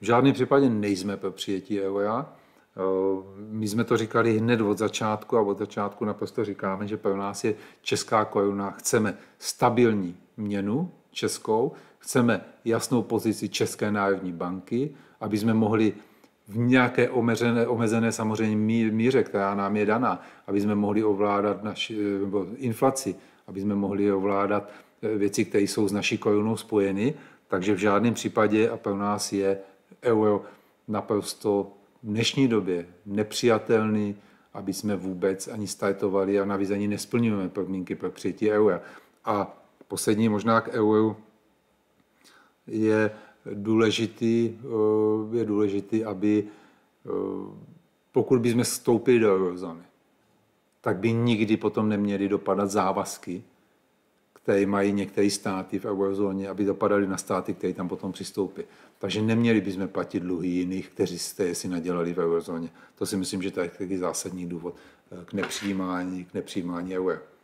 V žádném případě nejsme pro přijetí eura. Eh, my jsme to říkali hned od začátku a od začátku naprosto říkáme, že pro nás je česká koruna. Chceme stabilní měnu českou, chceme jasnou pozici České národní banky, aby jsme mohli v nějaké omezené, omezené samozřejmě míře, která nám je daná, aby jsme mohli ovládat naši, eh, nebo inflaci, aby jsme mohli ovládat eh, věci, které jsou s naší korunou spojeny. Takže v žádném případě a pro nás je euro naprosto v dnešní době nepřijatelný, aby jsme vůbec ani startovali a navíc ani nesplňujeme podmínky pro přijetí EU. A poslední možná k EU je důležitý, eh, je důležitý, aby eh, pokud bychom vstoupili do eurozóny, tak by nikdy potom neměly dopadat závazky, které mají některé státy v eurozóně, aby dopadaly na státy, které tam potom přistoupí. Takže neměli bychom platit dluhy jiných, kteří jste si nadělali v eurozóně. To si myslím, že to je taky zásadní důvod eh, k nepřijímání, k nepřijímání eura.